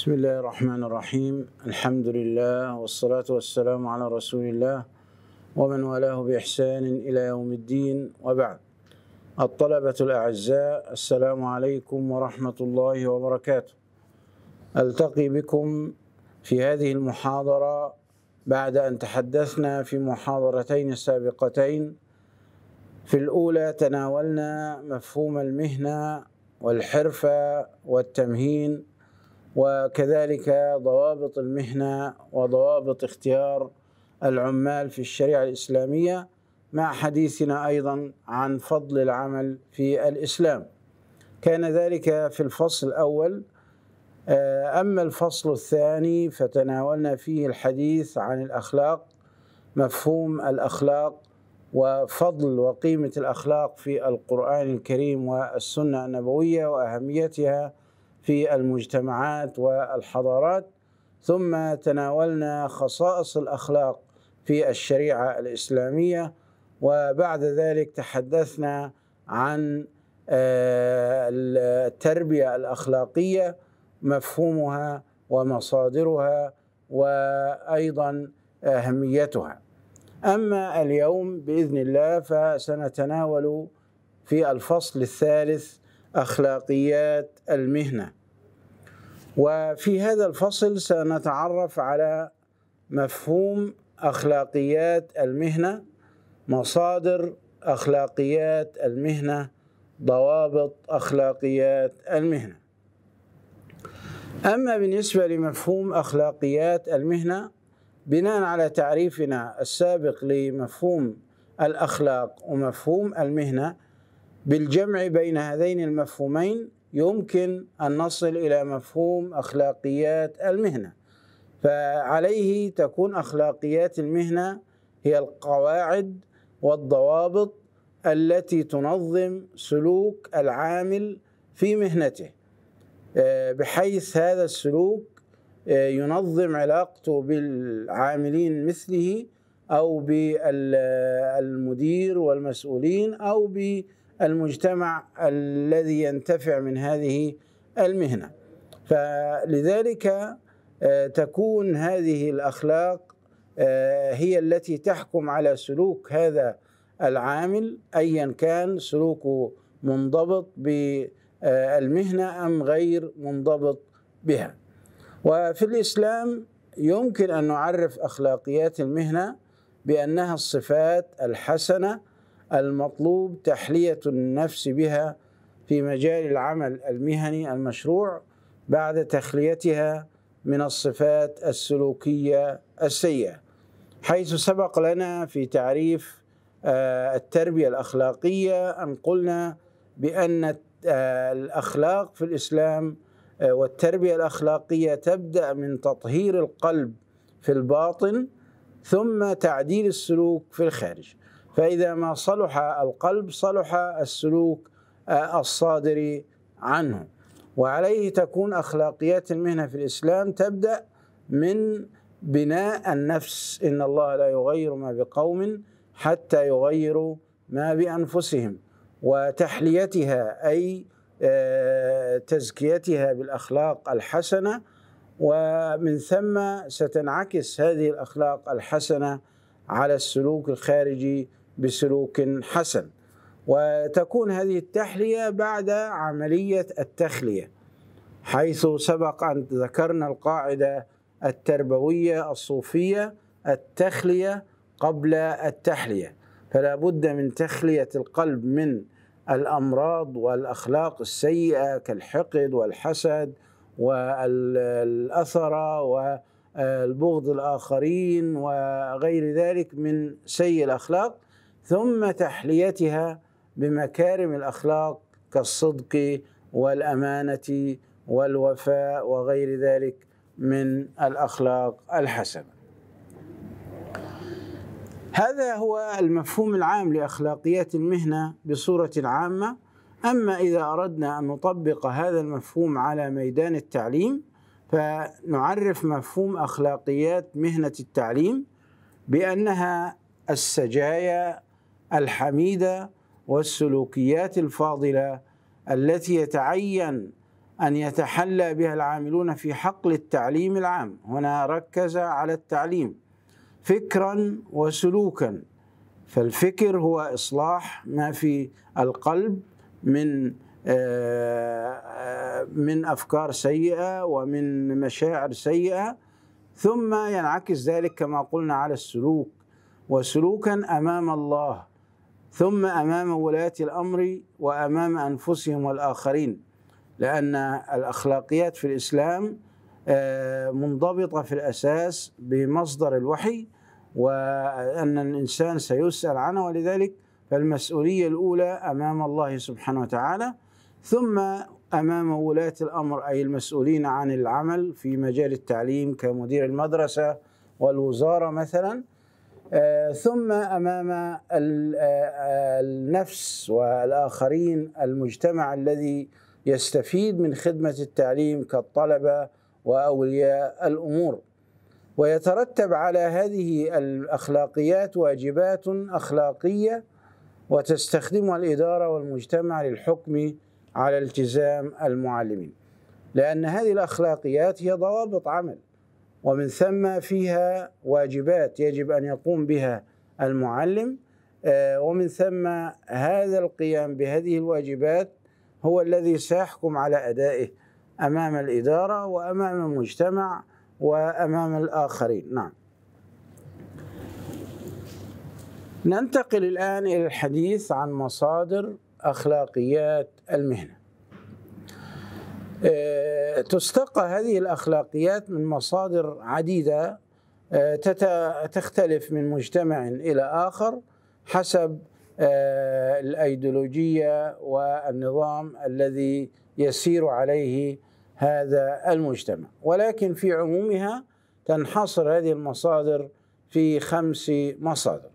بسم الله الرحمن الرحيم الحمد لله والصلاة والسلام على رسول الله ومن والاه بإحسان إلى يوم الدين وبعد الطلبة الأعزاء السلام عليكم ورحمة الله وبركاته ألتقي بكم في هذه المحاضرة بعد أن تحدثنا في محاضرتين سابقتين في الأولى تناولنا مفهوم المهنة والحرفة والتمهين وكذلك ضوابط المهنه وضوابط اختيار العمال في الشريعه الاسلاميه مع حديثنا ايضا عن فضل العمل في الاسلام كان ذلك في الفصل الاول آه، اما الفصل الثاني فتناولنا فيه الحديث عن الاخلاق مفهوم الاخلاق وفضل وقيمه الاخلاق في القران الكريم والسنه النبويه واهميتها في المجتمعات والحضارات ثم تناولنا خصائص الاخلاق في الشريعه الاسلاميه وبعد ذلك تحدثنا عن آه، التربيه الاخلاقيه مفهومها ومصادرها وايضا اهميتها اما اليوم باذن الله فسنتناول في الفصل الثالث اخلاقيات المهنه وفي هذا الفصل سنتعرف على مفهوم اخلاقيات المهنه مصادر اخلاقيات المهنه ضوابط اخلاقيات المهنه اما بالنسبه لمفهوم اخلاقيات المهنه بناء على تعريفنا السابق لمفهوم الاخلاق ومفهوم المهنه بالجمع بين هذين المفهومين يمكن أن نصل إلى مفهوم أخلاقيات المهنة فعليه تكون أخلاقيات المهنة هي القواعد والضوابط التي تنظم سلوك العامل في مهنته آه، بحيث هذا السلوك آه، ينظم علاقته بالعاملين مثله او بالمدير والمسؤولين او ب المجتمع الذي ينتفع من هذه المهنه فلذلك آه، تكون هذه الاخلاق آه، هي التي تحكم على سلوك هذا العامل ايا كان سلوكه منضبط بالمهنه آه، ام غير منضبط بها وفي الاسلام يمكن ان نعرف اخلاقيات المهنه بانها الصفات الحسنه المطلوب تحلية النفس بها في مجال العمل المهني المشروع بعد تخليتها من الصفات السلوكية السيئة حيث سبق لنا في تعريف آه، التربية الأخلاقية أن قلنا بأن آه، الأخلاق في الإسلام آه، والتربية الأخلاقية تبدأ من تطهير القلب في الباطن ثم تعديل السلوك في الخارج فإذا ما صلح القلب صلح السلوك آه، الصادر عنه وعليه تكون أخلاقيات المهنة في الإسلام تبدأ من بناء النفس إن الله لا يغير ما بقوم حتى يغيروا ما بأنفسهم وتحليتها أي آه، تزكيتها بالأخلاق الحسنة ومن ثم ستنعكس هذه الأخلاق الحسنة على السلوك الخارجي بسلوك حسن وتكون هذه التحليه بعد عمليه التخليه حيث سبق ان ذكرنا القاعده التربويه الصوفيه التخليه قبل التحليه فلا بد من تخليه القلب من الامراض والاخلاق السيئه كالحقد والحسد والأثرة والبغض الآخرين وغير ذلك من سيء الأخلاق ثم تحليتها بمكارم الاخلاق كالصدق والامانه والوفاء وغير ذلك من الاخلاق الحسنه. هذا هو المفهوم العام لاخلاقيات المهنه بصوره عامه اما اذا اردنا ان نطبق هذا المفهوم على ميدان التعليم فنعرف مفهوم اخلاقيات مهنه التعليم بانها السجايا الحميده والسلوكيات الفاضله التي يتعين ان يتحلى بها العاملون في حقل التعليم العام هنا ركز على التعليم فكرا وسلوكا فالفكر هو اصلاح ما في القلب من آه، آه، من افكار سيئه ومن مشاعر سيئه ثم ينعكس ذلك كما قلنا على السلوك وسلوكا امام الله ثم امام ولاه الامر وامام انفسهم والاخرين لان الاخلاقيات في الاسلام آه، منضبطه في الاساس بمصدر الوحي وان الانسان سيسال عنه ولذلك فالمسؤوليه الاولى امام الله سبحانه وتعالى ثم امام ولاه الامر اي المسؤولين عن العمل في مجال التعليم كمدير المدرسه والوزاره مثلا آه، ثم امام آه، آه، النفس والاخرين المجتمع الذي يستفيد من خدمه التعليم كالطلبه واولياء الامور ويترتب على هذه الاخلاقيات واجبات اخلاقيه وتستخدمها الاداره والمجتمع للحكم على التزام المعلمين لان هذه الاخلاقيات هي ضوابط عمل ومن ثم فيها واجبات يجب أن يقوم بها المعلم آه، ومن ثم هذا القيام بهذه الواجبات هو الذي سيحكم على أدائه أمام الإدارة وأمام المجتمع وأمام الآخرين نعم ننتقل الآن إلى الحديث عن مصادر أخلاقيات المهنة آه، تستقى هذه الاخلاقيات من مصادر عديده آه، تختلف من مجتمع الى اخر حسب آه، الايديولوجيه والنظام الذي يسير عليه هذا المجتمع ولكن في عمومها تنحصر هذه المصادر في خمس مصادر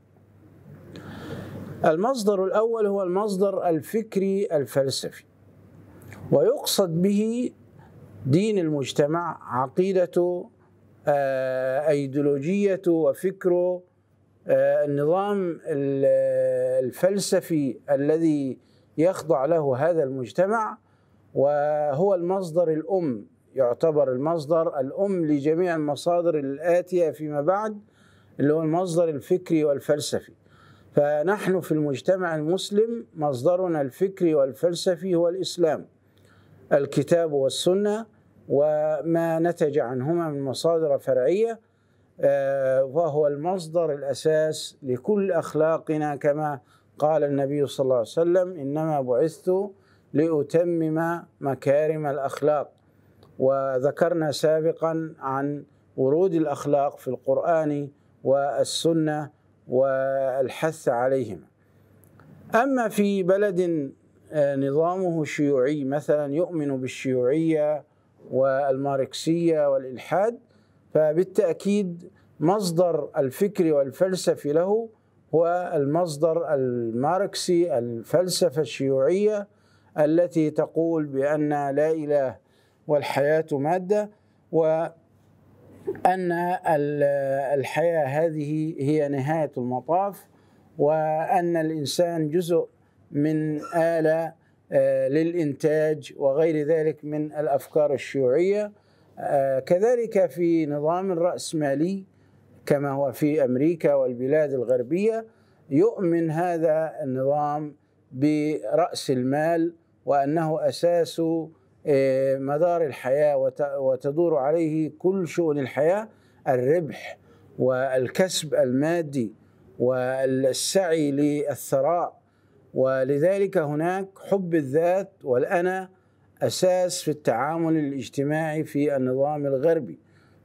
المصدر الاول هو المصدر الفكري الفلسفي ويقصد به دين المجتمع عقيدته آه، ايديولوجيته وفكره آه، النظام الفلسفي الذي يخضع له هذا المجتمع وهو المصدر الام يعتبر المصدر الام لجميع المصادر الاتيه فيما بعد اللي هو المصدر الفكري والفلسفي فنحن في المجتمع المسلم مصدرنا الفكري والفلسفي هو الاسلام الكتاب والسنه وما نتج عنهما من مصادر فرعيه آه، وهو المصدر الاساس لكل اخلاقنا كما قال النبي صلى الله عليه وسلم انما بعثت لاتمم مكارم الاخلاق وذكرنا سابقا عن ورود الاخلاق في القران والسنه والحث عليهما اما في بلد نظامه شيوعي مثلا يؤمن بالشيوعية والماركسية والإلحاد فبالتأكيد مصدر الفكر والفلسفي له هو المصدر الماركسي الفلسفة الشيوعية التي تقول بأن لا إله والحياة مادة وأن الحياة هذه هي نهاية المطاف وأن الإنسان جزء من آلة آه، للإنتاج وغير ذلك من الأفكار الشيوعية آه، كذلك في نظام الرأسمالي كما هو في أمريكا والبلاد الغربية يؤمن هذا النظام برأس المال وأنه أساس آه، مدار الحياة وتدور عليه كل شؤون الحياة الربح والكسب المادي والسعي للثراء ولذلك هناك حب الذات والأنا أساس في التعامل الاجتماعي في النظام الغربي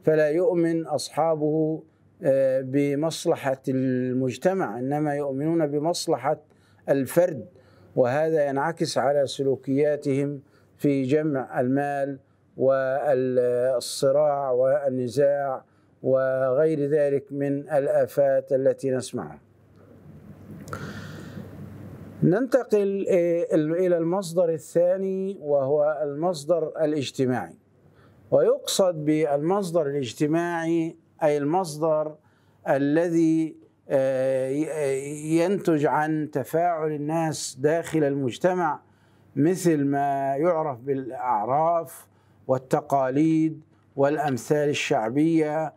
فلا يؤمن أصحابه آه، بمصلحة المجتمع إنما يؤمنون بمصلحة الفرد وهذا ينعكس على سلوكياتهم في جمع المال والصراع والنزاع وغير ذلك من الآفات التي نسمعها ننتقل آه، إلى المصدر الثاني وهو المصدر الاجتماعي ويقصد بالمصدر الاجتماعي أي المصدر الذي آه، ينتج عن تفاعل الناس داخل المجتمع مثل ما يعرف بالأعراف والتقاليد والأمثال الشعبية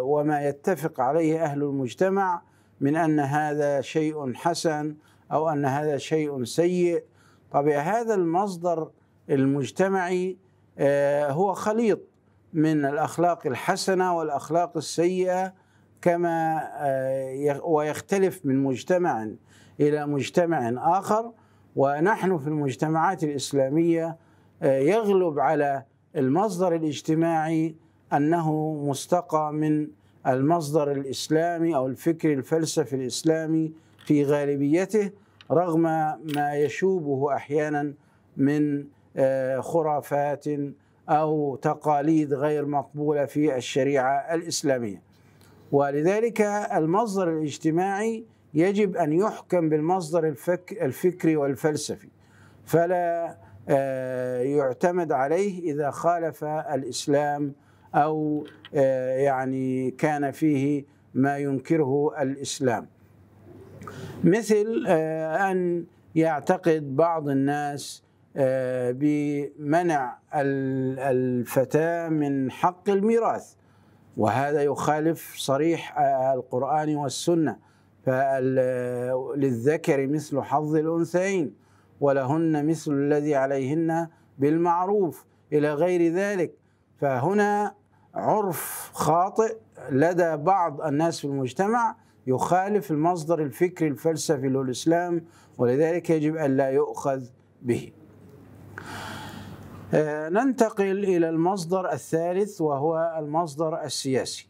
وما يتفق عليه أهل المجتمع من أن هذا شيء حسن أو أن هذا شيء سيء طبعا هذا المصدر المجتمعي آه، هو خليط من الأخلاق الحسنة والأخلاق السيئة كما آه، ويختلف من مجتمع إلى مجتمع آخر ونحن في المجتمعات الإسلامية آه، يغلب على المصدر الاجتماعي أنه مستقى من المصدر الإسلامي أو الفكر الفلسفي الإسلامي في غالبيته رغم ما يشوبه أحيانا من آه، خرافات أو تقاليد غير مقبولة في الشريعة الإسلامية ولذلك المصدر الاجتماعي يجب أن يحكم بالمصدر الفكري والفلسفي فلا آه، يعتمد عليه إذا خالف الإسلام أو آه، يعني كان فيه ما ينكره الإسلام مثل آه، أن يعتقد بعض الناس آه، بمنع الفتاة من حق الميراث وهذا يخالف صريح القرآن والسنة فللذكر مثل حظ الأنثيين ولهن مثل الذي عليهن بالمعروف إلى غير ذلك فهنا عرف خاطئ لدى بعض الناس في المجتمع يخالف المصدر الفكري الفلسفي للاسلام ولذلك يجب أن لا يؤخذ به آه، ننتقل إلى المصدر الثالث وهو المصدر السياسي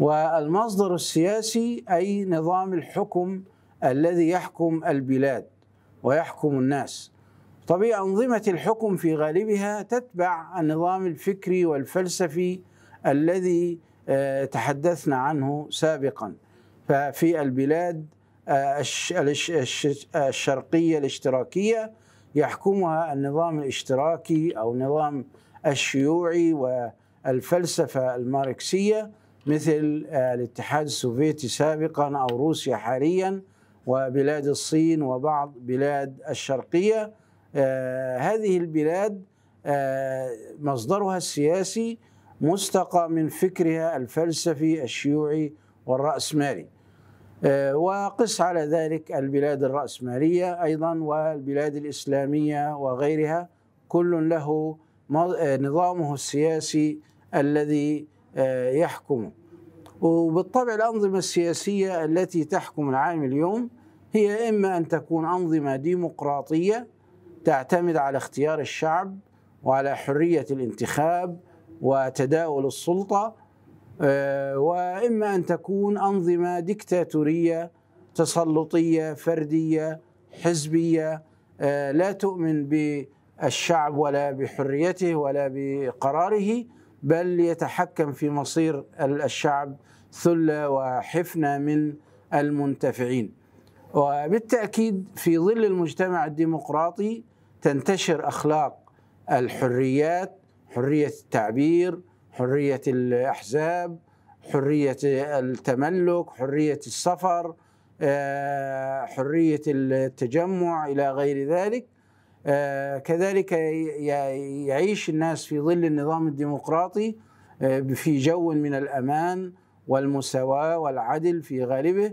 والمصدر السياسي أي نظام الحكم الذي يحكم البلاد ويحكم الناس طبيعي أنظمة الحكم في غالبها تتبع النظام الفكري والفلسفي الذي آه، تحدثنا عنه سابقا ففي البلاد آه، الشرقية الاشتراكية يحكمها النظام الاشتراكي أو نظام الشيوعي والفلسفة الماركسية مثل آه، الاتحاد السوفيتي سابقا أو روسيا حاليا وبلاد الصين وبعض بلاد الشرقية آه، هذه البلاد آه، مصدرها السياسي مستقى من فكرها الفلسفي الشيوعي والرأسمالي آه، وقس على ذلك البلاد الرأسمالية أيضا والبلاد الإسلامية وغيرها كل له نظامه السياسي الذي يحكمه وبالطبع الأنظمة السياسية التي تحكم العالم اليوم هي إما أن تكون أنظمة ديمقراطية تعتمد على اختيار الشعب وعلى حريه الانتخاب وتداول السلطه آه، واما ان تكون انظمه ديكتاتوريه تسلطيه فرديه حزبيه آه، لا تؤمن بالشعب ولا بحريته ولا بقراره بل يتحكم في مصير الشعب ثله وحفنه من المنتفعين وبالتاكيد في ظل المجتمع الديمقراطي تنتشر اخلاق الحريات حريه التعبير حريه الاحزاب حريه التملك حريه السفر آه، حريه التجمع الى غير ذلك آه، كذلك يعيش الناس في ظل النظام الديمقراطي آه، في جو من الامان والمساواه والعدل في غالبه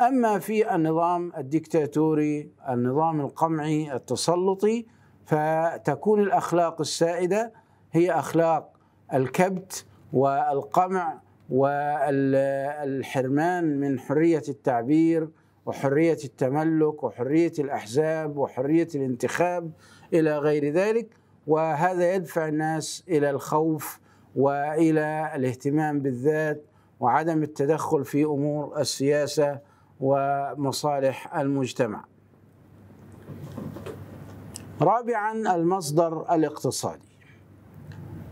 أما في النظام الدكتاتوري النظام القمعي التسلطي فتكون الأخلاق السائدة هي أخلاق الكبت والقمع والحرمان من حرية التعبير وحرية التملك وحرية الأحزاب وحرية الانتخاب إلى غير ذلك وهذا يدفع الناس إلى الخوف وإلى الاهتمام بالذات وعدم التدخل في أمور السياسة ومصالح المجتمع رابعا المصدر الاقتصادي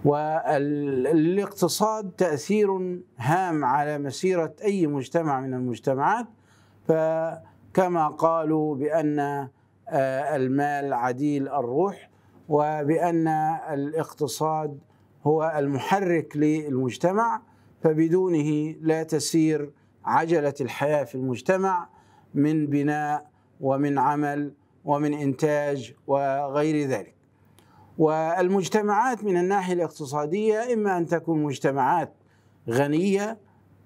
والاقتصاد تاثير هام على مسيره اي مجتمع من المجتمعات فكما قالوا بان آه، المال عديل الروح وبان الاقتصاد هو المحرك للمجتمع فبدونه لا تسير عجله الحياه في المجتمع من بناء ومن عمل ومن انتاج وغير ذلك. والمجتمعات من الناحيه الاقتصاديه اما ان تكون مجتمعات غنيه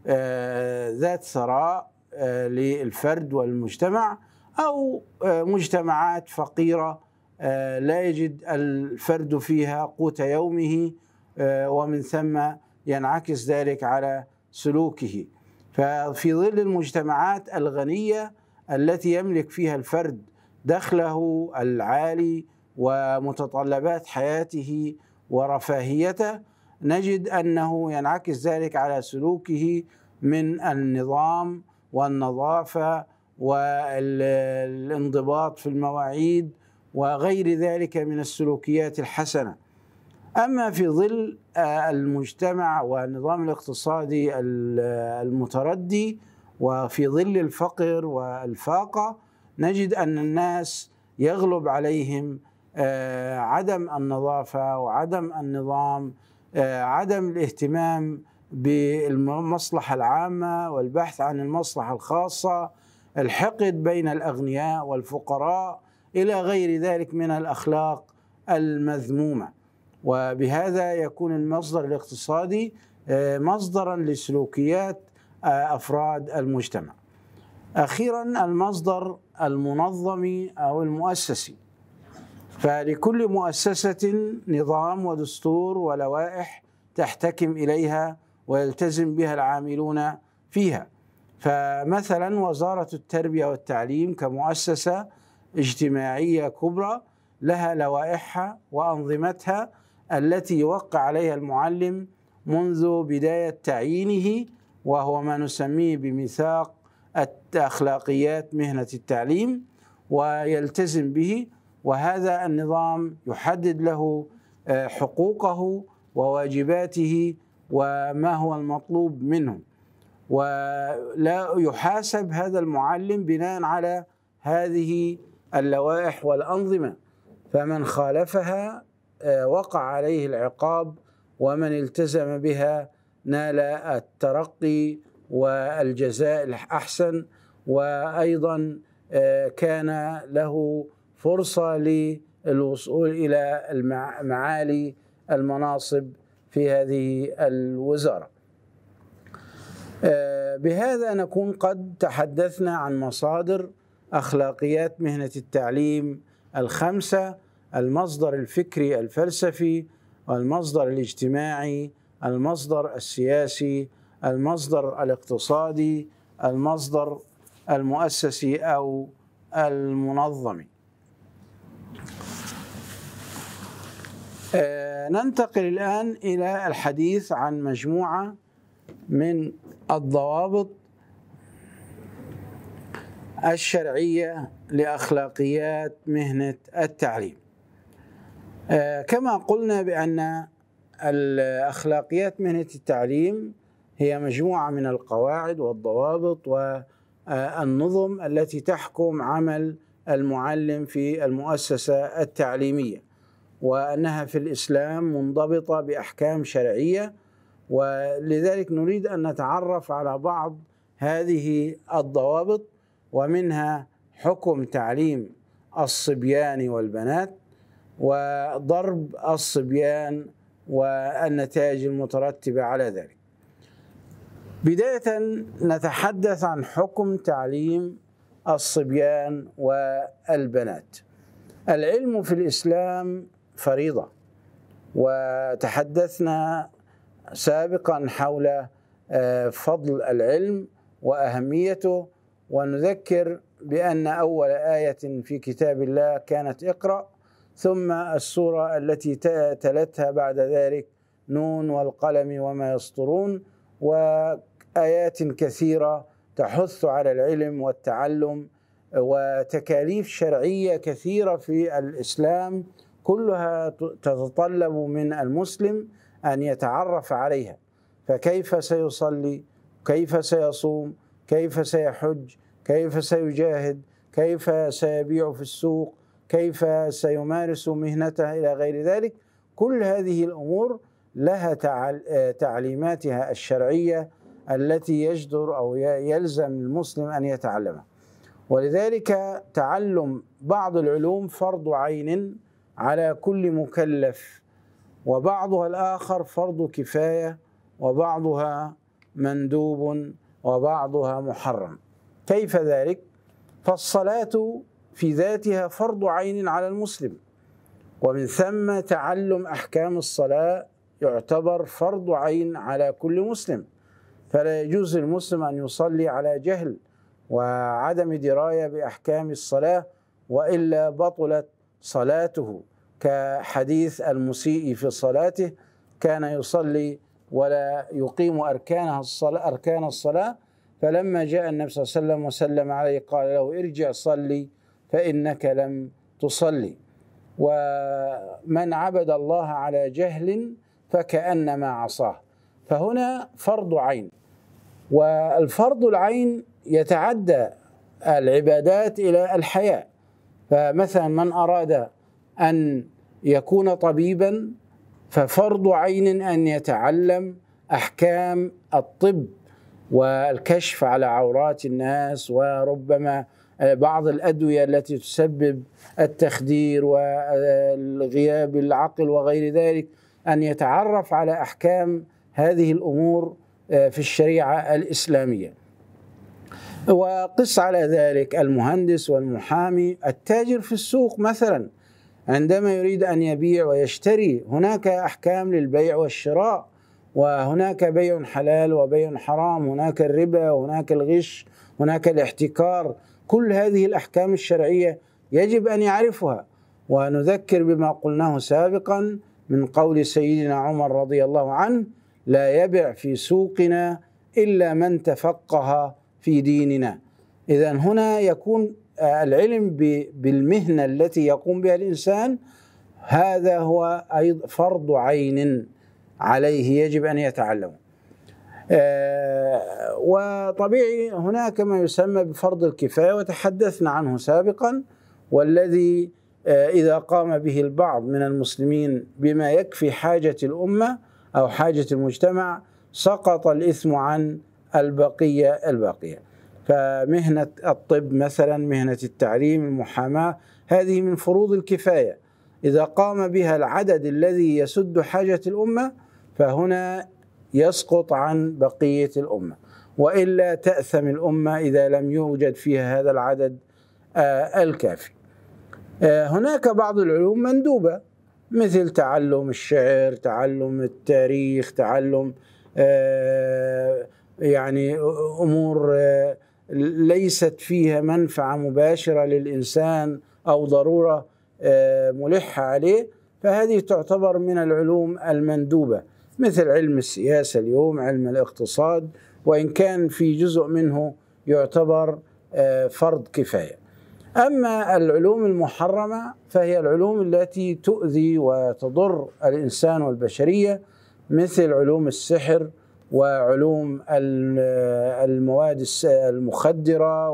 آه، ذات ثراء آه، للفرد والمجتمع او آه، مجتمعات فقيره لا يجد الفرد فيها قوت يومه ومن ثم ينعكس ذلك على سلوكه ففي ظل المجتمعات الغنية التي يملك فيها الفرد دخله العالي ومتطلبات حياته ورفاهيته نجد أنه ينعكس ذلك على سلوكه من النظام والنظافة والانضباط في المواعيد وغير ذلك من السلوكيات الحسنه أما في ظل آه، المجتمع والنظام الاقتصادي المتردي وفي ظل الفقر والفاقة نجد أن الناس يغلب عليهم آه، عدم النظافة وعدم النظام آه، عدم الاهتمام بالمصلحة العامة والبحث عن المصلحة الخاصة الحقد بين الأغنياء والفقراء إلى غير ذلك من الأخلاق المذمومة وبهذا يكون المصدر الاقتصادي آه، مصدرا لسلوكيات آه، افراد المجتمع. اخيرا المصدر المنظمي او المؤسسي. فلكل مؤسسه نظام ودستور ولوائح تحتكم اليها ويلتزم بها العاملون فيها. فمثلا وزاره التربيه والتعليم كمؤسسه اجتماعيه كبرى لها لوائحها وانظمتها التي يوقع عليها المعلم منذ بداية تعيينه وهو ما نسميه بميثاق أخلاقيات مهنة التعليم ويلتزم به وهذا النظام يحدد له آه، حقوقه وواجباته وما هو المطلوب منه ولا يحاسب هذا المعلم بناء على هذه اللوائح والأنظمة فمن خالفها آه، وقع عليه العقاب ومن التزم بها نال الترقي والجزاء الأحسن وأيضا آه، كان له فرصة للوصول إلى معالي المناصب في هذه الوزارة آه، بهذا نكون قد تحدثنا عن مصادر أخلاقيات مهنة التعليم الخمسة المصدر الفكري الفلسفي المصدر الاجتماعي المصدر السياسي المصدر الاقتصادي المصدر المؤسسي او المنظمي آه، ننتقل الان الى الحديث عن مجموعه من الضوابط الشرعيه لاخلاقيات مهنه التعليم آه، كما قلنا بأن الأخلاقيات مهنة التعليم هي مجموعة من القواعد والضوابط والنظم التي تحكم عمل المعلم في المؤسسة التعليمية وأنها في الإسلام منضبطة بأحكام شرعية ولذلك نريد أن نتعرف على بعض هذه الضوابط ومنها حكم تعليم الصبيان والبنات وضرب الصبيان والنتائج المترتبة على ذلك بداية نتحدث عن حكم تعليم الصبيان والبنات العلم في الإسلام فريضة وتحدثنا سابقا حول آه، فضل العلم وأهميته ونذكر بأن أول آية في كتاب الله كانت اقرأ ثم السورة التي تلتها بعد ذلك نون والقلم وما يسطرون وآيات كثيرة تحث على العلم والتعلم وتكاليف شرعية كثيرة في الإسلام كلها تتطلب من المسلم أن يتعرف عليها فكيف سيصلي كيف سيصوم كيف سيحج كيف سيجاهد كيف سيبيع في السوق كيف سيمارس مهنته إلى غير ذلك كل هذه الأمور لها تعليماتها الشرعية التي يجدر أو يلزم المسلم أن يتعلمها ولذلك تعلم بعض العلوم فرض عين على كل مكلف وبعضها الآخر فرض كفاية وبعضها مندوب وبعضها محرم كيف ذلك؟ فالصلاة في ذاتها فرض عين على المسلم ومن ثم تعلم احكام الصلاه يعتبر فرض عين على كل مسلم فلا يجوز للمسلم ان يصلي على جهل وعدم درايه باحكام الصلاه والا بطلت صلاته كحديث المسيء في صلاته كان يصلي ولا يقيم اركانها الصلاه اركان الصلاه فلما جاء النبي صلى الله عليه وسلم وسلم عليه قال له ارجع صلي فإنك لم تصلي ومن عبد الله على جهل فكأنما عصاه فهنا فرض عين والفرض العين يتعدى العبادات إلى الحياة فمثلا من أراد أن يكون طبيبا ففرض عين أن يتعلم أحكام الطب والكشف على عورات الناس وربما بعض الادويه التي تسبب التخدير والغياب العقل وغير ذلك ان يتعرف على احكام هذه الامور آه، في الشريعه الاسلاميه. وقص على ذلك المهندس والمحامي التاجر في السوق مثلا عندما يريد ان يبيع ويشتري هناك احكام للبيع والشراء وهناك بيع حلال وبيع حرام هناك الربا هناك الغش هناك الاحتكار كل هذه الأحكام الشرعية يجب أن يعرفها ونذكر بما قلناه سابقا من قول سيدنا عمر رضي الله عنه لا يبع في سوقنا إلا من تفقه في ديننا إذا هنا يكون العلم بالمهنة التي يقوم بها الإنسان هذا هو أيضا فرض عين عليه يجب أن يتعلمه آه، وطبيعي هناك ما يسمى بفرض الكفايه وتحدثنا عنه سابقا والذي آه، اذا قام به البعض من المسلمين بما يكفي حاجه الامه او حاجه المجتمع سقط الاثم عن البقيه الباقيه. فمهنه الطب مثلا مهنه التعليم المحاماه هذه من فروض الكفايه اذا قام بها العدد الذي يسد حاجه الامه فهنا يسقط عن بقية الأمة وإلا تأثم الأمة إذا لم يوجد فيها هذا العدد آه، الكافي آه، هناك بعض العلوم مندوبة مثل تعلم الشعر تعلم التاريخ تعلم آه، يعني أمور ليست فيها منفعة مباشرة للإنسان أو ضرورة ملحة عليه فهذه تعتبر من العلوم المندوبة مثل علم السياسة اليوم علم الاقتصاد وإن كان في جزء منه يعتبر آه، فرض كفاية أما العلوم المحرمة فهي العلوم التي تؤذي وتضر الإنسان والبشرية مثل علوم السحر وعلوم آه، المواد المخدرة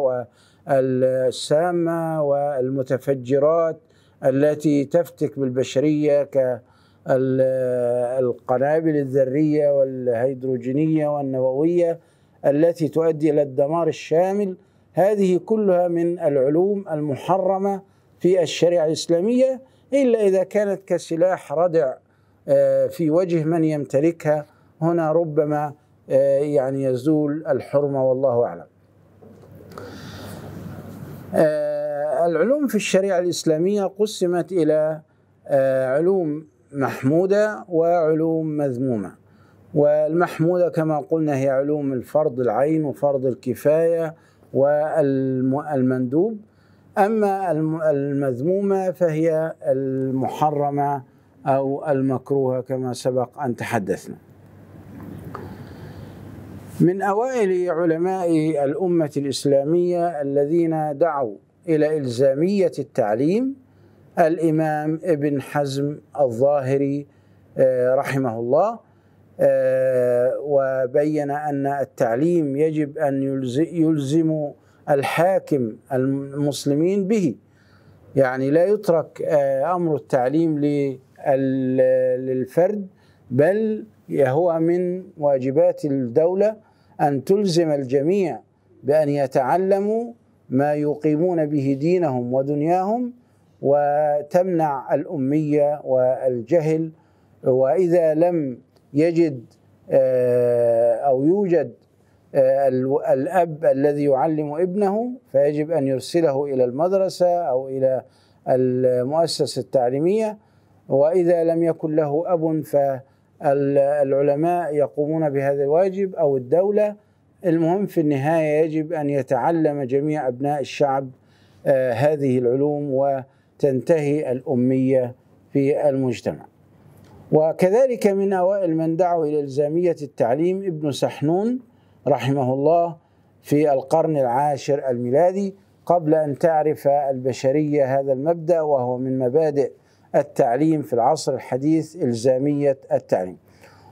والسامة والمتفجرات التي تفتك بالبشرية ك القنابل الذرية والهيدروجينية والنووية التي تؤدي إلى الدمار الشامل هذه كلها من العلوم المحرمة في الشريعة الإسلامية إلا إذا كانت كسلاح ردع آه، في وجه من يمتلكها هنا ربما آه، يعني يزول الحرمة والله أعلم آه، العلوم في الشريعة الإسلامية قسمت إلى علوم محمودة وعلوم مذمومة والمحمودة كما قلنا هي علوم الفرض العين وفرض الكفاية والمندوب أما المذمومة فهي المحرمة أو المكروهة كما سبق أن تحدثنا من أوائل علماء الأمة الإسلامية الذين دعوا إلى إلزامية التعليم الامام ابن حزم الظاهري آه، رحمه الله آه، وبين ان التعليم يجب ان يلزم الحاكم المسلمين به يعني لا يترك آه، امر التعليم للفرد بل هو من واجبات الدوله ان تلزم الجميع بان يتعلموا ما يقيمون به دينهم ودنياهم وتمنع الاميه والجهل واذا لم يجد آه، او يوجد آه، الاب الذي يعلم ابنه فيجب ان يرسله الى المدرسه او الى المؤسسه التعليميه واذا لم يكن له اب فالعلماء يقومون بهذا الواجب او الدوله المهم في النهايه يجب ان يتعلم جميع ابناء الشعب آه، هذه العلوم و. تنتهي الأمية في المجتمع وكذلك من أوائل من دعوا إلى إلزامية التعليم ابن سحنون رحمه الله في القرن العاشر الميلادي قبل أن تعرف البشرية هذا المبدأ وهو من مبادئ التعليم في العصر الحديث إلزامية التعليم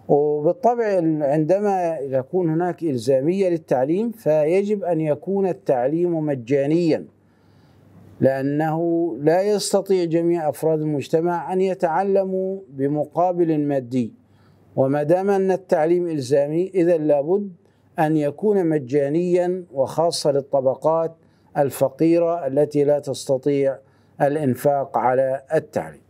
وبالطبع عندما يكون هناك إلزامية للتعليم فيجب أن يكون التعليم مجانياً لأنه لا يستطيع جميع أفراد المجتمع أن يتعلموا بمقابل مادي وما دام أن التعليم إلزامي إذا لابد أن يكون مجانيا وخاصة للطبقات الفقيرة التي لا تستطيع الإنفاق على التعليم